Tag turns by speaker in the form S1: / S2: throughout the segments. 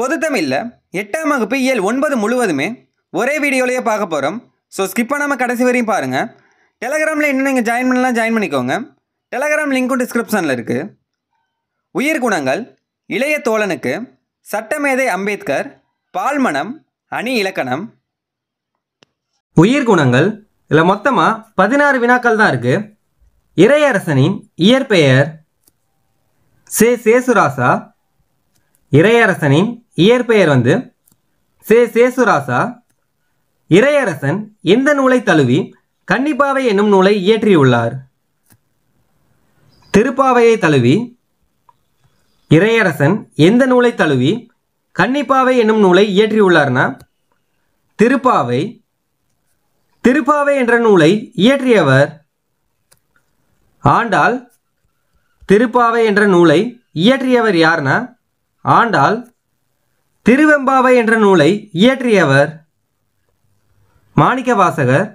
S1: பொது தமிழில் எட்டாம் வகுப்பு இயல் ஒன்பது முழுவதுமே ஒரே வீடியோலேயே பார்க்க போகிறோம் ஸோ ஸ்கிப் பண்ணாமல் கடைசி வரையும் பாருங்கள் டெலகிராமில் இன்னும் நீங்கள் ஜாயின் பண்ணலாம் ஜாயின் பண்ணிக்கோங்க டெலகிராம் லிங்க்கும் டிஸ்கிரிப்ஷனில் இருக்குது உயிர் குணங்கள் இளைய தோழனுக்கு சட்டமேதை அம்பேத்கர் பால்மணம் அணி இலக்கணம் உயிர் குணங்கள் இதில் மொத்தமாக பதினாறு வினாக்கள் தான் இருக்குது இறையரசனின் இயற்பெயர் சே சேசுராசா இறையரசனின் இயற்பெயர் வந்து சே சேசுராசா இறையரசன் எந்த நூலை தழுவி கன்னிப்பாவை என்னும் நூலை இயற்றியுள்ளார் திருப்பாவையை தழுவி இறையரசன் எந்த நூலை தழுவி கன்னிப்பாவை என்னும் நூலை இயற்றியுள்ளார்னா திருப்பாவை திருப்பாவை என்ற நூலை இயற்றியவர் ஆண்டாள் திருப்பாவை என்ற நூலை இயற்றியவர் யார்னா ஆண்டாள் திருவெம்பாவை என்ற நூலை இயற்றியவர் மாணிக்க வாசகர்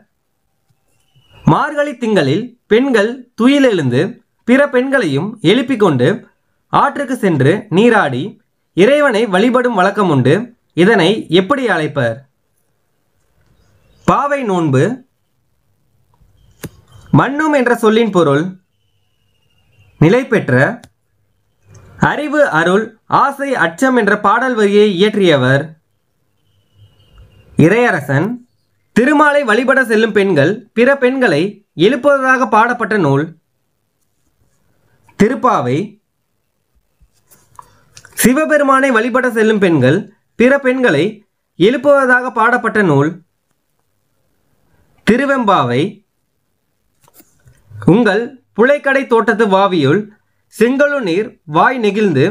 S1: மார்கழி திங்களில் பெண்கள் துயிலெழுந்து பிற பெண்களையும் எழுப்பிக்கொண்டு ஆற்றுக்கு சென்று நீராடி இறைவனை வழிபடும் வழக்கம் உண்டு இதனை எப்படி அழைப்பர் பாவை நோன்பு மண்ணும் என்ற சொல்லின் பொருள் நிலை பெற்ற அறிவு அருள் ஆசை அச்சம் என்ற பாடல் வரியை இயற்றியவர் இறையரசன் திருமாலை வழிபட செல்லும் பெண்கள் பிற பெண்களை எழுப்புவதாக பாடப்பட்ட நூல் திருப்பாவை சிவபெருமானை வழிபட செல்லும் பெண்கள் பிற பெண்களை எழுப்புவதாக பாடப்பட்ட நூல் திருவெம்பாவை உங்கள் புழைக்கடை தோட்டத்து வாவியுள் செங்கழுநீர் நீர் வாய் நெகிழ்ந்து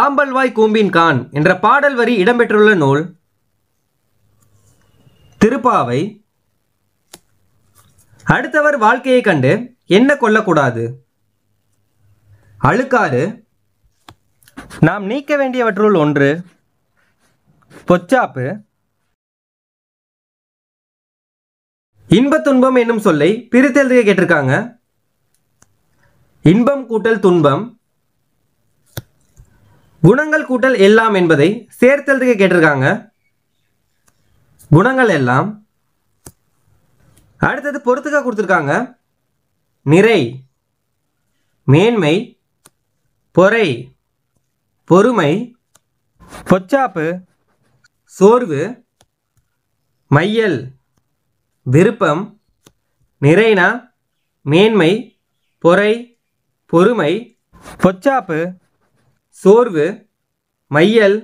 S1: ஆம்பல்வாய் கூம்பின் கான் என்ற பாடல் வரி இடம்பெற்றுள்ள நூல் திருப்பாவை அடுத்தவர் வாழ்க்கையை கண்டு என்ன கொள்ளக்கூடாது அழுக்காறு நாம் நீக்க வேண்டியவற்றுள் ஒன்று பொச்சாப்பு இன்பத் துன்பம் என்னும் சொல்லை பிரித்தெழுதிய கேட்டிருக்காங்க இன்பம் கூட்டல் துன்பம் குணங்கள் கூட்டல் எல்லாம் என்பதை சேர்த்தெழுதுக்கு கேட்டிருக்காங்க குணங்கள் எல்லாம் அடுத்தது பொறுத்துக்க கொடுத்துருக்காங்க நிறை மேன்மை பொறை பொறுமை பொச்சாப்பு சோர்வு மையல் விருப்பம் நிறைனா மேன்மை பொறை பொறுமை பொச்சாப்பு சோர்வு மையல்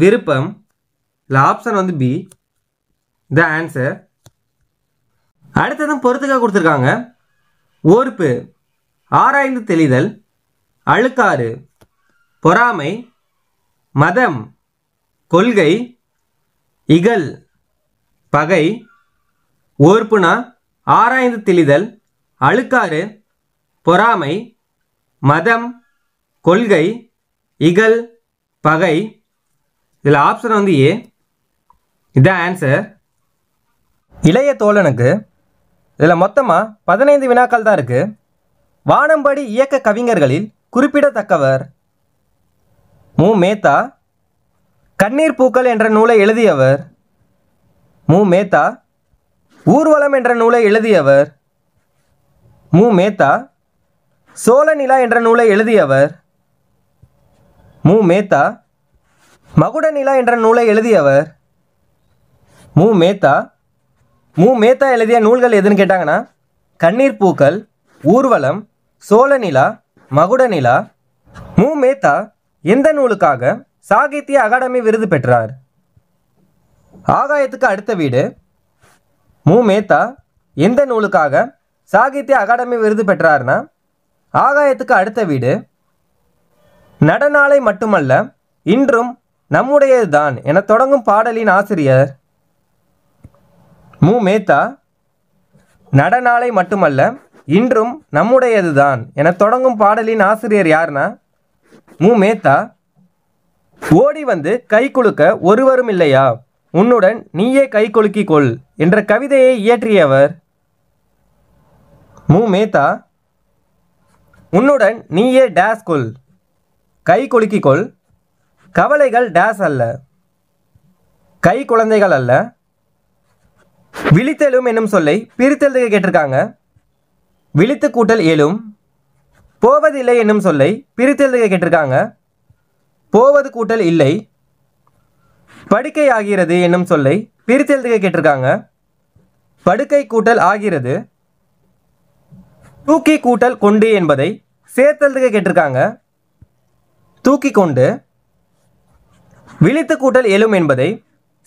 S1: விருப்பம் இல்லை ஆப்ஷன் வந்து பி த ஆன்சர் அடுத்ததும் பொறுத்துக்காக கொடுத்துருக்காங்க ஓர்ப்பு ஆராய்ந்து தெளிதல் அழுக்காறு பொறாமை மதம் கொள்கை இகல் பகை ஓர்ப்புனா ஆராய்ந்து தெளிதல் அழுக்காறு பொறாமை மதம் கொள்கை இகல் பகை இதில் ஆப்ஷன் வந்து ஏ இதான் ஆன்சர் இளைய தோழனுக்கு இதில் மொத்தமாக பதினைந்து வினாக்கள் தான் இருக்குது வானம்படி இயக்க கவிஞர்களில் குறிப்பிடத்தக்கவர் மு மேத்தா கண்ணீர் பூக்கள் என்ற நூலை எழுதியவர் மு மேத்தா ஊர்வலம் என்ற நூலை எழுதியவர் மு மேத்தா சோழ நிலா என்ற நூலை எழுதியவர் மு மேத்தா மகுட நிலா என்ற நூலை எழுதியவர் மு மேத்தா மு மேத்தா எழுதிய நூல்கள் எதுன்னு கேட்டாங்கன்னா கண்ணீர் பூக்கள் ஊர்வலம் சோழ நிலா மகுட நிலா மு மேத்தா எந்த நூலுக்காக சாகித்ய அகாடமி விருது பெற்றார் ஆகாயத்துக்கு அடுத்த வீடு மு மேத்தா எந்த நூலுக்காக சாகித்ய அகாடமி விருது பெற்றார்னா ஆகாயத்துக்கு அடுத்த வீடு நடனாலை மட்டுமல்ல இன்றும் நம்முடையதுதான் என தொடங்கும் பாடலின் ஆசிரியர் மு மேத்தா நடனாலை மட்டுமல்ல இன்றும் நம்முடையதுதான் என தொடங்கும் பாடலின் ஆசிரியர் யார்னா மு மேத்தா ஓடி வந்து கை குலுக்க ஒருவரும் இல்லையா உன்னுடன் நீயே கை கொலுக்கிக் கொள் என்ற கவிதையை இயற்றியவர் மு மேத்தா உன்னுடன் நீயே டேஸ் கொள் கை கொள் கவலைகள் டேஸ் அல்ல கை குழந்தைகள் அல்ல விழித்தெழும் என்னும் சொல்லை பிரித்தெழுதுக கேட்டிருக்காங்க விழித்து கூட்டல் ஏழும் போவதில்லை என்னும் சொல்லை பிரித்தெழுதுக கேட்டிருக்காங்க போவது கூட்டல் இல்லை படுக்கை ஆகிறது என்னும் சொல்லை பிரித்தெழுதுக கேட்டிருக்காங்க படுக்கை கூட்டல் ஆகிறது தூக்கி கூட்டல் கொண்டு என்பதை சேர்த்தெழுதுக கேட்டிருக்காங்க தூக்கி கொண்டு விழித்து கூட்டல் எழும் என்பதை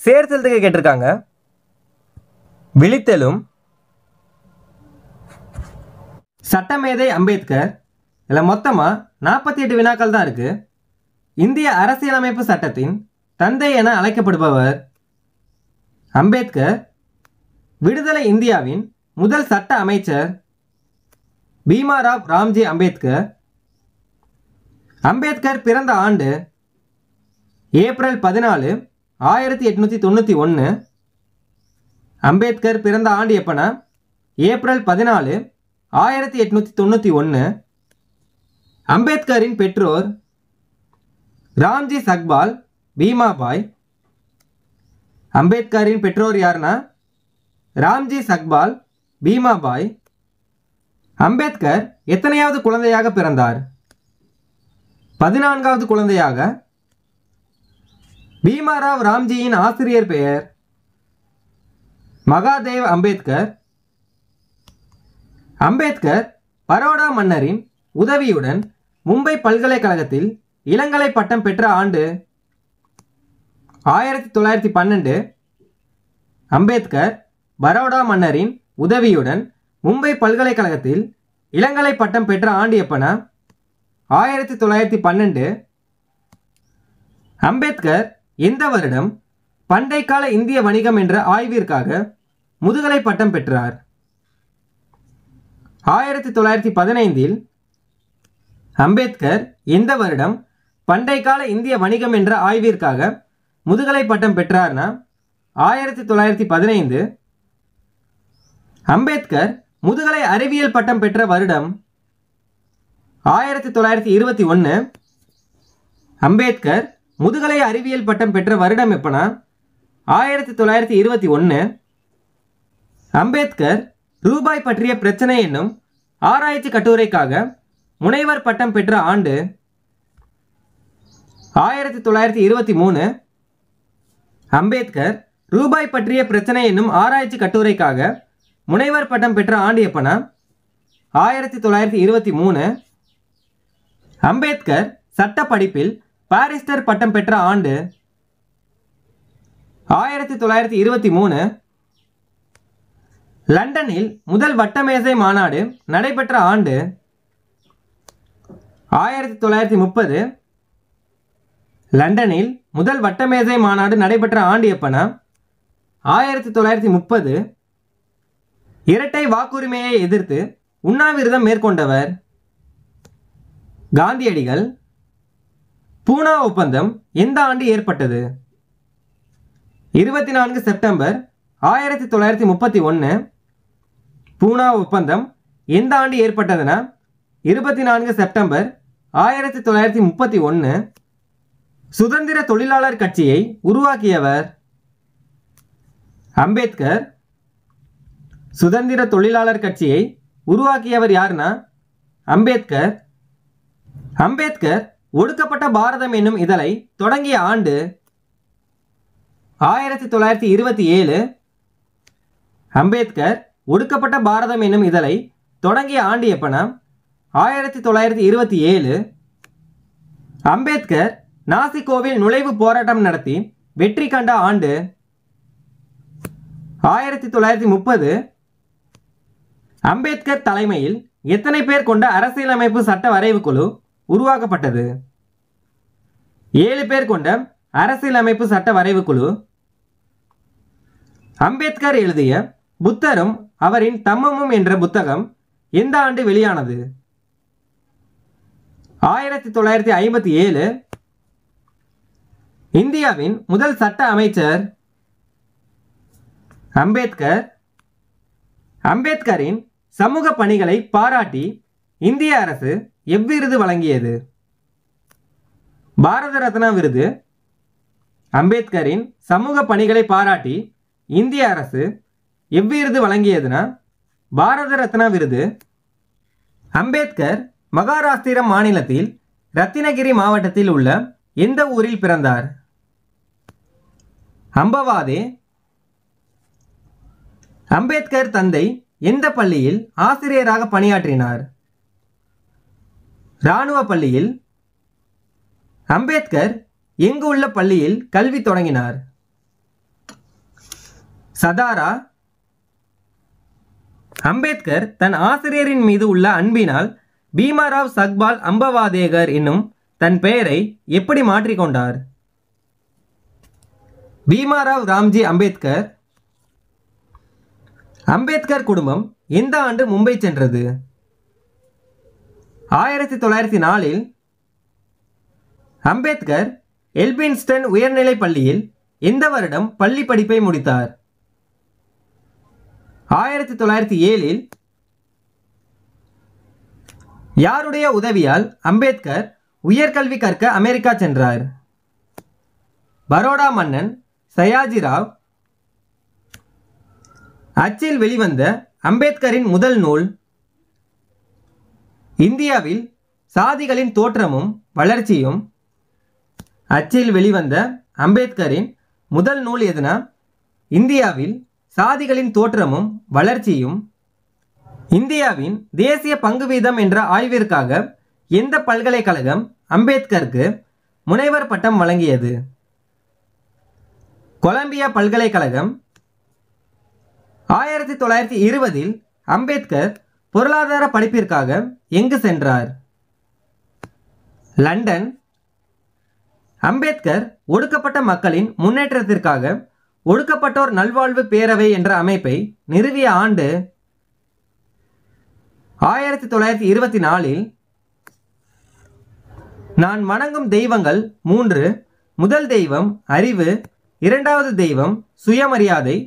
S1: சேர்த்தெழுத்துக்க கேட்டிருக்காங்க விழித்தெழும் சட்டமேதை அம்பேத்கர் இல்லை மொத்தமாக நாற்பத்தி எட்டு வினாக்கள் தான் இருக்குது இந்திய அரசியலமைப்பு சட்டத்தின் தந்தை என அழைக்கப்படுபவர் அம்பேத்கர் விடுதலை இந்தியாவின் முதல் சட்ட அமைச்சர் பீமாராவ் ராம்ஜி அம்பேத்கர் அம்பேத்கர் பிறந்த ஆண்டு ஏப்ரல் பதினாலு ஆயிரத்தி எட்நூற்றி தொண்ணூற்றி ஒன்று அம்பேத்கர் பிறந்த ஆண்டு எப்போனா ஏப்ரல் பதினாலு ஆயிரத்தி எட்நூற்றி தொண்ணூற்றி ஒன்று அம்பேத்கரின் பெற்றோர் ராம்ஜி சக்பால் பீமாபாய் அம்பேத்கரின் பெற்றோர் யார்னா ராம்ஜி சக்பால் பீமாபாய் அம்பேத்கர் எத்தனையாவது குழந்தையாக பிறந்தார் பதினான்காவது குழந்தையாக பீமாராவ் ராம்ஜியின் ஆசிரியர் பெயர் மகாதேவ் அம்பேத்கர் அம்பேத்கர் பரோடா மன்னரின் உதவியுடன் மும்பை பல்கலைக்கழகத்தில் இளங்கலை பட்டம் பெற்ற ஆண்டு ஆயிரத்தி தொள்ளாயிரத்தி பன்னெண்டு அம்பேத்கர் பரோடா மன்னரின் உதவியுடன் மும்பை பல்கலைக்கழகத்தில் இளங்கலை பட்டம் பெற்ற ஆண்டு எப்பனா ஆயிரத்தி தொள்ளாயிரத்தி பன்னெண்டு அம்பேத்கர் எந்த வருடம் பண்டைக்கால இந்திய வணிகம் என்ற ஆய்விற்காக முதுகலை பட்டம் பெற்றார் ஆயிரத்தி தொள்ளாயிரத்தி பதினைந்தில் அம்பேத்கர் எந்த வருடம் பண்டைக்கால இந்திய வணிகம் என்ற ஆய்விற்காக முதுகலை பட்டம் பெற்றார்னா ஆயிரத்தி தொள்ளாயிரத்தி பதினைந்து அம்பேத்கர் முதுகலை அறிவியல் பட்டம் பெற்ற வருடம் ஆயிரத்தி தொள்ளாயிரத்தி இருபத்தி ஒன்று அம்பேத்கர் முதுகலை அறிவியல் பட்டம் பெற்ற வருடம் எப்போனா ஆயிரத்தி தொள்ளாயிரத்தி இருபத்தி ஒன்று அம்பேத்கர் ரூபாய் பற்றிய பிரச்சனை என்னும் ஆராய்ச்சி கட்டுரைக்காக முனைவர் பட்டம் பெற்ற ஆண்டு ஆயிரத்தி தொள்ளாயிரத்தி இருபத்தி மூணு அம்பேத்கர் ரூபாய் பற்றிய பிரச்சனை என்னும் ஆராய்ச்சி கட்டுரைக்காக முனைவர் பட்டம் பெற்ற ஆண்டு எப்போனா ஆயிரத்தி தொள்ளாயிரத்தி இருபத்தி மூணு அம்பேத்கர் சட்ட படிப்பில் பாரிஸ்டர் பட்டம் பெற்ற ஆண்டு ஆயிரத்தி தொள்ளாயிரத்தி இருபத்தி மூணு லண்டனில் முதல் வட்டமேசை மாநாடு நடைபெற்ற ஆண்டு ஆயிரத்தி தொள்ளாயிரத்தி முப்பது லண்டனில் முதல் வட்டமேசை மாநாடு நடைபெற்ற ஆண்டு எப்பனா ஆயிரத்தி தொள்ளாயிரத்தி முப்பது இரட்டை வாக்குரிமையை எதிர்த்து உண்ணாவிரதம் மேற்கொண்டவர் காந்தியடிகள் பூனா ஒப்பந்தம் எந்த ஆண்டு ஏற்பட்டது இருபத்தி நான்கு செப்டம்பர் ஆயிரத்தி தொள்ளாயிரத்தி முப்பத்தி ஒன்று பூனா ஒப்பந்தம் எந்த ஆண்டு ஏற்பட்டதுன்னா இருபத்தி நான்கு செப்டம்பர் ஆயிரத்தி தொள்ளாயிரத்தி முப்பத்தி ஒன்று சுதந்திர தொழிலாளர் கட்சியை உருவாக்கியவர் அம்பேத்கர் சுதந்திர தொழிலாளர் கட்சியை உருவாக்கியவர் யாருன்னா அம்பேத்கர் அம்பேத்கர் ஒடுக்கப்பட்ட பாரதம் என்னும் இதழை தொடங்கிய ஆண்டு ஆயிரத்தி தொள்ளாயிரத்தி இருபத்தி ஏழு அம்பேத்கர் ஒடுக்கப்பட்ட பாரதம் என்னும் இதழை தொடங்கிய ஆண்டு எப்பனம் ஆயிரத்தி தொள்ளாயிரத்தி இருபத்தி ஏழு அம்பேத்கர் நாசிகோவில் நுழைவு போராட்டம் நடத்தி வெற்றி கண்ட ஆண்டு ஆயிரத்தி தொள்ளாயிரத்தி முப்பது அம்பேத்கர் தலைமையில் எத்தனை பேர் கொண்ட அரசியலமைப்பு சட்ட வரைவு குழு உருவாக்கப்பட்டது ஏழு பேர் கொண்ட அரசியலமைப்பு சட்ட வரைவு குழு அம்பேத்கர் எழுதிய புத்தரும் அவரின் தம்மமும் என்ற புத்தகம் எந்த ஆண்டு வெளியானது ஆயிரத்தி தொள்ளாயிரத்தி ஐம்பத்தி ஏழு இந்தியாவின் முதல் சட்ட அமைச்சர் அம்பேத்கர் அம்பேத்கரின் சமூக பணிகளை பாராட்டி இந்திய அரசு எவ்விருது வழங்கியது பாரத ரத்னா விருது அம்பேத்கரின் சமூக பணிகளை பாராட்டி இந்திய அரசு எவ்விருது வழங்கியதுன்னா பாரத ரத்னா விருது அம்பேத்கர் மகாராஷ்டிர மாநிலத்தில் ரத்தினகிரி மாவட்டத்தில் உள்ள எந்த ஊரில் பிறந்தார் அம்பவாதே அம்பேத்கர் தந்தை எந்த பள்ளியில் ஆசிரியராக பணியாற்றினார் இராணுவ பள்ளியில் அம்பேத்கர் எங்கு உள்ள பள்ளியில் கல்வி தொடங்கினார் சதாரா அம்பேத்கர் தன் ஆசிரியரின் மீது உள்ள அன்பினால் பீமாராவ் சக்பால் அம்பவாதேகர் என்னும் தன் பெயரை எப்படி மாற்றிக்கொண்டார் பீமாராவ் ராம்ஜி அம்பேத்கர் அம்பேத்கர் குடும்பம் எந்த ஆண்டு மும்பை சென்றது ஆயிரத்தி தொள்ளாயிரத்தி நாலில் அம்பேத்கர் எல்பின்ஸ்டன் உயர்நிலைப் பள்ளியில் இந்த வருடம் பள்ளி படிப்பை முடித்தார் ஆயிரத்தி தொள்ளாயிரத்தி ஏழில் யாருடைய உதவியால் அம்பேத்கர் உயர்கல்வி கற்க அமெரிக்கா சென்றார் பரோடா மன்னன் சயாஜிராவ் அச்சில் வெளிவந்த அம்பேத்கரின் முதல் நூல் இந்தியாவில் சாதிகளின் தோற்றமும் வளர்ச்சியும் அச்சில் வெளிவந்த அம்பேத்கரின் முதல் நூல் எதுனா இந்தியாவில் சாதிகளின் தோற்றமும் வளர்ச்சியும் இந்தியாவின் தேசிய பங்கு வீதம் என்ற ஆய்விற்காக எந்த பல்கலைக்கழகம் அம்பேத்கருக்கு முனைவர் பட்டம் வழங்கியது கொலம்பியா பல்கலைக்கழகம் ஆயிரத்தி தொள்ளாயிரத்தி இருபதில் அம்பேத்கர் பொருளாதார படிப்பிற்காக எங்கு சென்றார் லண்டன் அம்பேத்கர் ஒடுக்கப்பட்ட மக்களின் முன்னேற்றத்திற்காக ஒடுக்கப்பட்டோர் நல்வாழ்வு பேரவை என்ற அமைப்பை நிறுவிய ஆண்டு ஆயிரத்தி தொள்ளாயிரத்தி இருபத்தி நாலில் நான் வணங்கும் தெய்வங்கள் மூன்று முதல் தெய்வம் அறிவு இரண்டாவது தெய்வம் சுயமரியாதை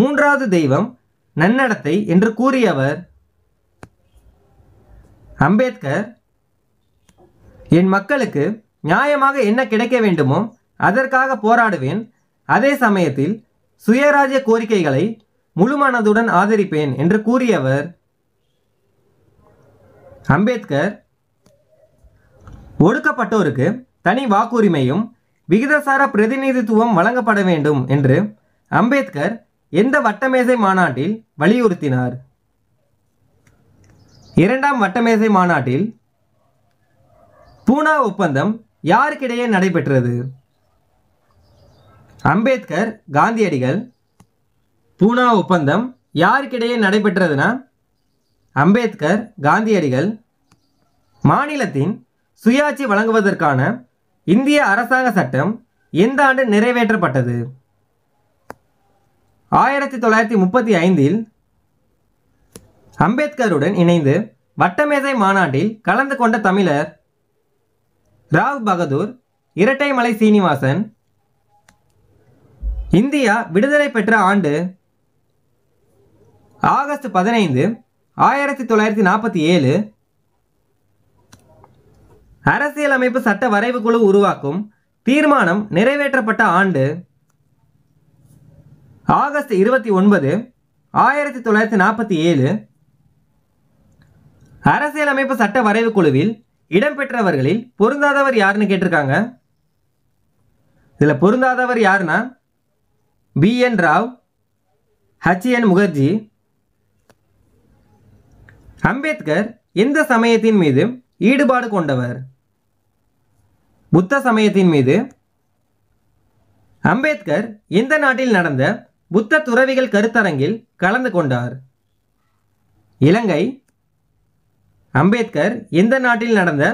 S1: மூன்றாவது தெய்வம் நன்னடத்தை என்று கூறியவர் அம்பேத்கர் என் மக்களுக்கு நியாயமாக என்ன கிடைக்க வேண்டுமோ அதற்காக போராடுவேன் அதே சமயத்தில் சுயராஜ்ய கோரிக்கைகளை முழுமனதுடன் ஆதரிப்பேன் என்று கூறியவர் அம்பேத்கர் ஒடுக்கப்பட்டோருக்கு தனி வாக்குரிமையும் விகிதசார பிரதிநிதித்துவம் வழங்கப்பட வேண்டும் என்று அம்பேத்கர் எந்த வட்டமேசை மாநாட்டில் வலியுறுத்தினார் இரண்டாம் வட்டமேசை மாநாட்டில் பூனா ஒப்பந்தம் யாருக்கிடையே நடைபெற்றது அம்பேத்கர் காந்தியடிகள் பூனா ஒப்பந்தம் யாருக்கிடையே நடைபெற்றதுன்னா அம்பேத்கர் காந்தியடிகள் மாநிலத்தின் சுயாட்சி வழங்குவதற்கான இந்திய அரசாங்க சட்டம் எந்த ஆண்டு நிறைவேற்றப்பட்டது ஆயிரத்தி தொள்ளாயிரத்தி முப்பத்தி ஐந்தில் அம்பேத்கருடன் இணைந்து வட்டமேசை மாநாட்டில் கலந்து கொண்ட தமிழர் ராவ் பகதூர் இரட்டைமலை சீனிவாசன் இந்தியா விடுதலை பெற்ற ஆண்டு ஆகஸ்ட் பதினைந்து ஆயிரத்தி தொள்ளாயிரத்தி நாற்பத்தி ஏழு அரசியலமைப்பு சட்ட வரைவு குழு உருவாக்கும் தீர்மானம் நிறைவேற்றப்பட்ட ஆண்டு ஆகஸ்ட் இருபத்தி ஒன்பது ஆயிரத்தி தொள்ளாயிரத்தி நாற்பத்தி ஏழு அரசியலமைப்பு சட்ட வரைவு குழுவில் இடம்பெற்றவர்களில் பொருந்தாதவர் யாருன்னு கேட்டிருக்காங்க இதில் பொருந்தாதவர் யாருன்னா B N Rao H N Mukherjee Ambedkar எந்த சமயத்தின் மீது ஈடுபாடு கொண்டவர் புத்த சமயத்தின் மீது அம்பேத்கர் எந்த நாட்டில் நடந்த புத்த துறவிகள் கருத்தரங்கில் கலந்து கொண்டார் இலங்கை அம்பேத்கர் எந்த நாட்டில் நடந்த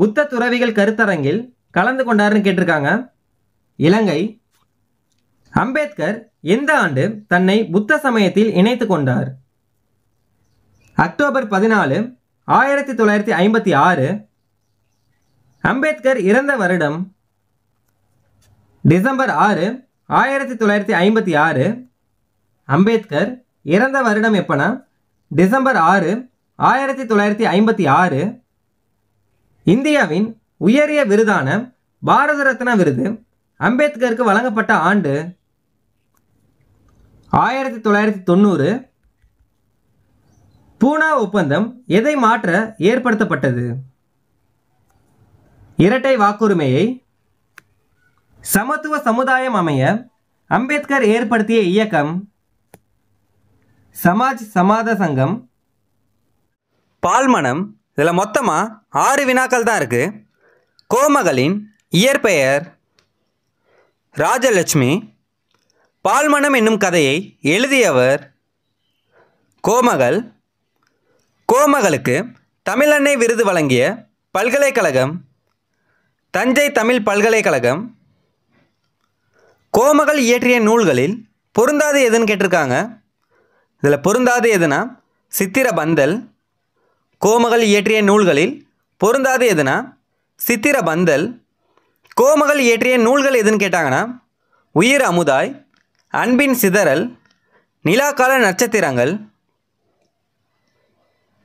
S1: புத்த துறவிகள் கருத்தரங்கில் கலந்து கொண்டாருன்னு கேட்டிருக்காங்க இலங்கை அம்பேத்கர் எந்த ஆண்டு தன்னை புத்த சமயத்தில் இணைத்து கொண்டார் அக்டோபர் பதினாலு ஆயிரத்தி தொள்ளாயிரத்தி ஐம்பத்தி ஆறு அம்பேத்கர் இறந்த வருடம் டிசம்பர் ஆறு ஆயிரத்தி தொள்ளாயிரத்தி ஐம்பத்தி ஆறு அம்பேத்கர் இறந்த வருடம் எப்போனா டிசம்பர் ஆறு ஆயிரத்தி தொள்ளாயிரத்தி ஐம்பத்தி ஆறு இந்தியாவின் உயரிய விருதான பாரத ரத்னா விருது அம்பேத்கருக்கு வழங்கப்பட்ட ஆண்டு ஆயிரத்தி தொள்ளாயிரத்தி தொண்ணூறு பூனா ஒப்பந்தம் எதை மாற்ற ஏற்படுத்தப்பட்டது இரட்டை வாக்குரிமையை சமத்துவ சமுதாயம் அமைய அம்பேத்கர் ஏற்படுத்திய இயக்கம் சமாஜ் சமாத சங்கம் பால்மனம் இதில் மொத்தமாக ஆறு வினாக்கள் தான் இருக்குது கோமகளின் இயற்பெயர் ராஜலட்சுமி பால்மனம் என்னும் கதையை எழுதியவர் கோமகள் கோமகளுக்கு தமிழன்னை விருது வழங்கிய பல்கலைக்கழகம் தஞ்சை தமிழ் பல்கலைக்கழகம் கோமகள் இயற்றிய நூல்களில் பொருந்தாது எதுன்னு கேட்டிருக்காங்க இதில் பொருந்தாது எதுனா சித்திர பந்தல் கோமகள் இயற்றிய நூல்களில் பொருந்தாது எதுனா சித்திர பந்தல் கோமகள் இயற்றிய நூல்கள் எதுன்னு கேட்டாங்கன்னா உயிர் அமுதாய் அன்பின் சிதறல் நிலாக்கால நட்சத்திரங்கள்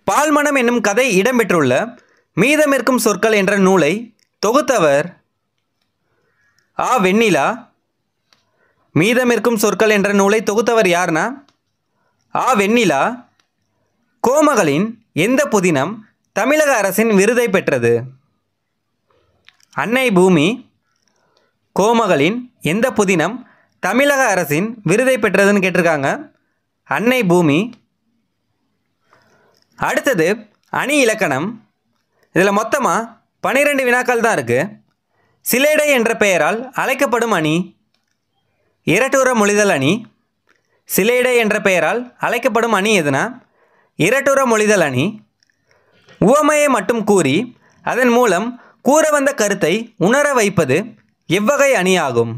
S1: பால்மணம் என்னும் கதை இடம்பெற்றுள்ள மீதமிருக்கும் சொற்கள் என்ற நூலை தொகுத்தவர் ஆ வெண்ணிலா மீதமிருக்கும் சொற்கள் என்ற நூலை தொகுத்தவர் யார்னா ஆ வெண்ணிலா கோமகளின் எந்த புதினம் தமிழக அரசின் விருதை பெற்றது அன்னை பூமி கோமகளின் எந்த புதினம் தமிழக அரசின் விருதை பெற்றதுன்னு கேட்டிருக்காங்க அன்னை பூமி அடுத்தது அணி இலக்கணம் இதில் மொத்தமாக பனிரெண்டு வினாக்கள் தான் இருக்குது சிலேடை என்ற பெயரால் அழைக்கப்படும் அணி இரட்டுற மொழிதல் அணி சிலேடை என்ற பெயரால் அழைக்கப்படும் அணி எதுனா இரட்டுற மொழிதல் அணி உவமையை மட்டும் கூறி அதன் மூலம் கூற வந்த கருத்தை உணர வைப்பது எவ்வகை அணியாகும்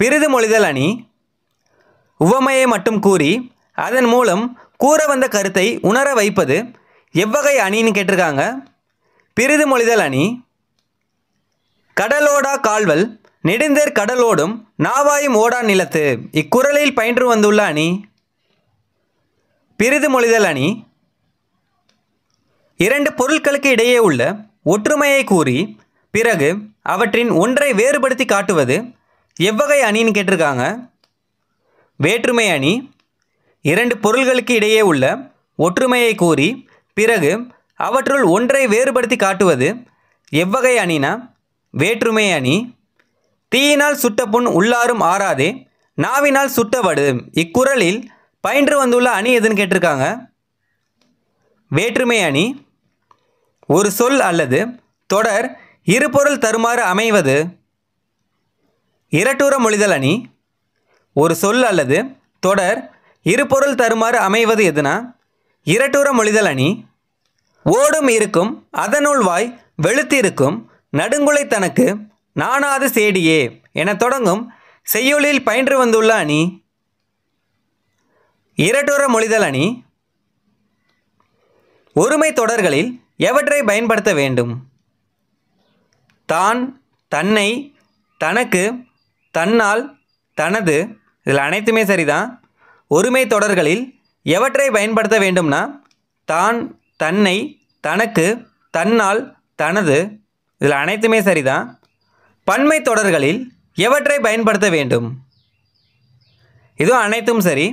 S1: பிரிது மொழிதல் அணி உவமையை மட்டும் கூறி அதன் மூலம் கூற வந்த கருத்தை உணர வைப்பது எவ்வகை அணின்னு கேட்டிருக்காங்க பிரிது மொழிதல் அணி கடலோடா கால்வல் நெடுந்தேர் கடலோடும் நாவாயும் ஓடா நிலத்து இக்குறளில் பயின்று வந்துள்ள அணி மொழிதல் அணி இரண்டு பொருட்களுக்கு இடையே உள்ள ஒற்றுமையை கூறி பிறகு அவற்றின் ஒன்றை வேறுபடுத்தி காட்டுவது எவ்வகை அணின்னு கேட்டிருக்காங்க வேற்றுமை அணி இரண்டு பொருள்களுக்கு இடையே உள்ள ஒற்றுமையை கூறி பிறகு அவற்றுள் ஒன்றை வேறுபடுத்தி காட்டுவது எவ்வகை அணினா வேற்றுமை அணி தீயினால் சுட்ட புண் உள்ளாரும் ஆறாதே நாவினால் சுட்டவடு இக்குறளில் பயின்று வந்துள்ள அணி எதுன்னு கேட்டிருக்காங்க வேற்றுமை அணி ஒரு சொல் அல்லது தொடர் இருபொருள் தருமாறு அமைவது இரட்டூர மொழிதல் அணி ஒரு சொல் அல்லது தொடர் இருபொருள் தருமாறு அமைவது எதுனா இரட்டூர மொழிதல் அணி ஓடும் இருக்கும் அதனுள் வாய் வெளுத்திருக்கும் நடுங்குலை தனக்கு நானாது சேடியே என தொடங்கும் செய்யுளில் பயின்று வந்துள்ள அணி இரட்டுற மொழிதல் அணி ஒருமை தொடர்களில் எவற்றை பயன்படுத்த வேண்டும் தான் தன்னை தனக்கு தன்னால் தனது இதில் அனைத்துமே சரிதான் ஒருமை தொடர்களில் எவற்றை பயன்படுத்த வேண்டும்னா தான் தன்னை தனக்கு தன்னால் தனது இதில் அனைத்துமே சரிதான் பன்மை தொடர்களில் எவற்றை பயன்படுத்த வேண்டும் இதுவும் அனைத்தும் சரி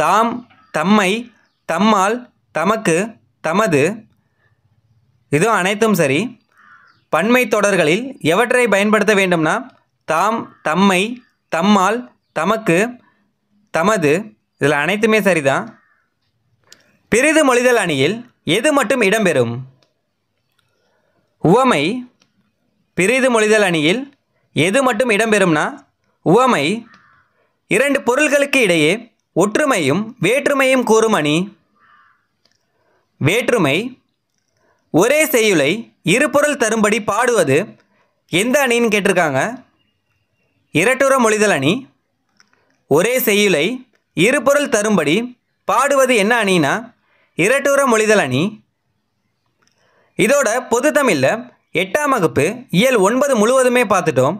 S1: தாம் தம்மை தம்மால் தமக்கு தமது இது அனைத்தும் சரி பண்மை தொடர்களில் எவற்றை பயன்படுத்த வேண்டும்னா தாம் தம்மை தம்மால் தமக்கு தமது இதில் அனைத்துமே சரிதான் பிரிது மொழிதல் அணியில் எது மட்டும் இடம்பெறும் உவமை பிரிது மொழிதல் அணியில் எது மட்டும் இடம்பெறும்னா உவமை இரண்டு பொருள்களுக்கு இடையே ஒற்றுமையும் வேற்றுமையும் கூறும் அணி வேற்றுமை ஒரே செய்யுளை இருபொருள் தரும்படி பாடுவது எந்த அணின்னு கேட்டிருக்காங்க இரட்டுற மொழிதல் அணி ஒரே செய்யுளை இருபொருள் தரும்படி பாடுவது என்ன அணினா இரட்டுற மொழிதல் அணி இதோட பொது தமிழில் எட்டாம் வகுப்பு இயல் ஒன்பது முழுவதுமே பார்த்துட்டோம்